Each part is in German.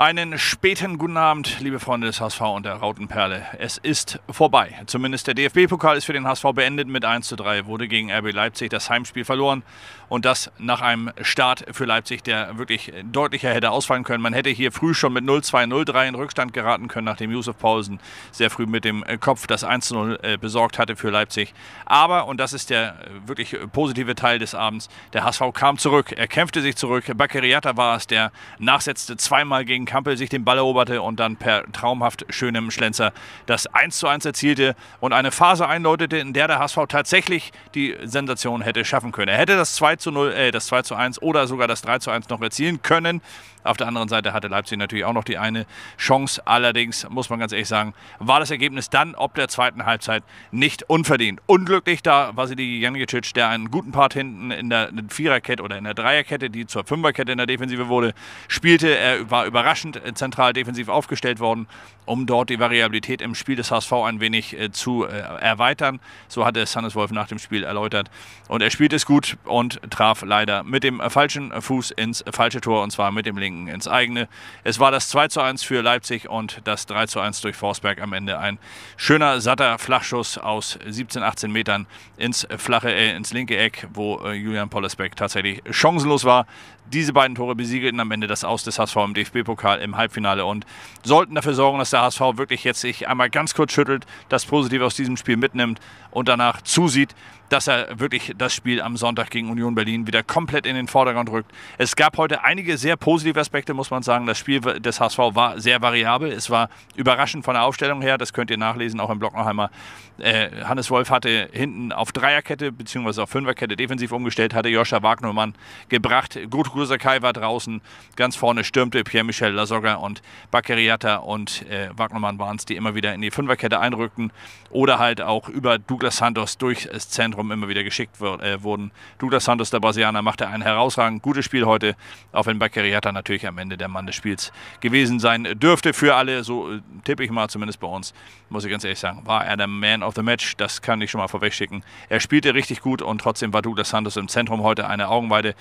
Einen späten guten Abend, liebe Freunde des HSV und der Rautenperle. Es ist vorbei. Zumindest der DFB-Pokal ist für den HSV beendet mit 1:3. Wurde gegen RB Leipzig das Heimspiel verloren. Und das nach einem Start für Leipzig, der wirklich deutlicher hätte ausfallen können. Man hätte hier früh schon mit 0-2, 0-3 in Rückstand geraten können, nachdem Josef Paulsen sehr früh mit dem äh, Kopf das 1-0 äh, besorgt hatte für Leipzig. Aber, und das ist der äh, wirklich positive Teil des Abends, der HSV kam zurück. Er kämpfte sich zurück. Bakariata war es, der nachsetzte zweimal gegen Kampel sich den Ball eroberte und dann per traumhaft schönem Schlenzer das 1:1 erzielte und eine Phase einläutete, in der der HSV tatsächlich die Sensation hätte schaffen können. Er hätte das 2:0, äh, das 2:1 oder sogar das 3:1 noch erzielen können. Auf der anderen Seite hatte Leipzig natürlich auch noch die eine Chance. Allerdings muss man ganz ehrlich sagen, war das Ergebnis dann ob der zweiten Halbzeit nicht unverdient. Unglücklich da war sie die Janicic, der einen guten Part hinten in der Viererkette oder in der Dreierkette, die zur Fünferkette in der Defensive wurde, spielte. Er war überrascht überraschend äh, zentral defensiv aufgestellt worden, um dort die Variabilität im Spiel des HSV ein wenig äh, zu äh, erweitern. So hatte es Hannes Wolf nach dem Spiel erläutert. Und er spielt es gut und traf leider mit dem falschen Fuß ins falsche Tor und zwar mit dem linken ins eigene. Es war das 2 zu 1 für Leipzig und das 3 zu 1 durch Forsberg am Ende. Ein schöner, satter Flachschuss aus 17, 18 Metern ins flache, äh, ins linke Eck, wo äh, Julian Pollersbeck tatsächlich chancenlos war. Diese beiden Tore besiegelten am Ende das Aus des HSV im DFB-Pokal. DFB-Pokal im Halbfinale und sollten dafür sorgen, dass der HSV wirklich jetzt sich einmal ganz kurz schüttelt, das Positive aus diesem Spiel mitnimmt und danach zusieht, dass er wirklich das Spiel am Sonntag gegen Union Berlin wieder komplett in den Vordergrund rückt. Es gab heute einige sehr positive Aspekte, muss man sagen. Das Spiel des HSV war sehr variabel. Es war überraschend von der Aufstellung her. Das könnt ihr nachlesen, auch im Blockenheimer. Äh, Hannes Wolf hatte hinten auf Dreierkette bzw. auf Fünferkette defensiv umgestellt, hatte Joscha Wagnermann gebracht. Gut Kai war draußen. Ganz vorne stürmte Pierre-Michel Lasogga und Baccariata und äh, Wagnermann waren es, die immer wieder in die Fünferkette einrückten oder halt auch über Douglas Santos durchs äh, Zentrum immer wieder geschickt äh, wurden. Douglas Santos, der Brasilianer, machte ein herausragend gutes Spiel heute, auch wenn Baccariata natürlich am Ende der Mann des Spiels gewesen sein dürfte für alle, so äh, tippe ich mal zumindest bei uns, muss ich ganz ehrlich sagen, war er der Man of the Match, das kann ich schon mal vorweg schicken. Er spielte richtig gut und trotzdem war Douglas Santos im Zentrum heute eine Augenweide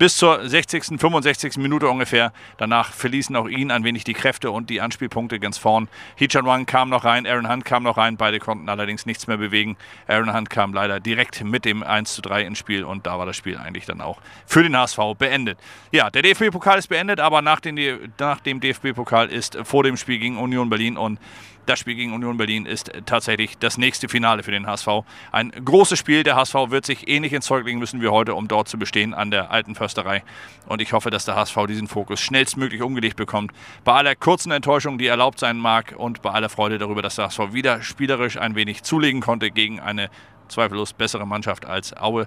bis zur 60., 65. Minute ungefähr. Danach verließen auch ihn ein wenig die Kräfte und die Anspielpunkte ganz vorn. Hichan Wang kam noch rein, Aaron Hunt kam noch rein. Beide konnten allerdings nichts mehr bewegen. Aaron Hunt kam leider direkt mit dem 1 zu 3 ins Spiel und da war das Spiel eigentlich dann auch für den HSV beendet. Ja, der DFB-Pokal ist beendet, aber nach, den, nach dem DFB-Pokal ist vor dem Spiel gegen Union Berlin und das Spiel gegen Union Berlin ist tatsächlich das nächste Finale für den HSV. Ein großes Spiel. Der HSV wird sich ähnlich ins Zeug legen müssen wie heute, um dort zu bestehen an der alten Förster Podcasterei. Und ich hoffe, dass der HSV diesen Fokus schnellstmöglich umgelegt bekommt. Bei aller kurzen Enttäuschung, die erlaubt sein mag, und bei aller Freude darüber, dass der HSV wieder spielerisch ein wenig zulegen konnte gegen eine zweifellos bessere Mannschaft als Aue.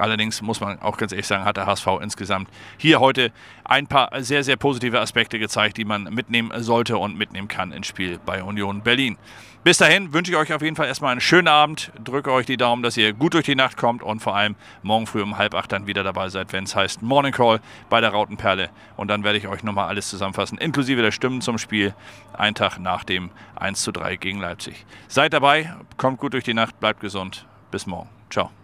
Allerdings muss man auch ganz ehrlich sagen, hat der HSV insgesamt hier heute ein paar sehr, sehr positive Aspekte gezeigt, die man mitnehmen sollte und mitnehmen kann ins Spiel bei Union Berlin. Bis dahin wünsche ich euch auf jeden Fall erstmal einen schönen Abend, drücke euch die Daumen, dass ihr gut durch die Nacht kommt und vor allem morgen früh um halb acht dann wieder dabei seid, wenn es heißt Morning Call bei der Rautenperle. Und dann werde ich euch nochmal alles zusammenfassen, inklusive der Stimmen zum Spiel, einen Tag nach dem 1 zu 3 gegen Leipzig. Seid dabei, kommt gut durch die Nacht, bleibt gesund. Bis morgen. Ciao.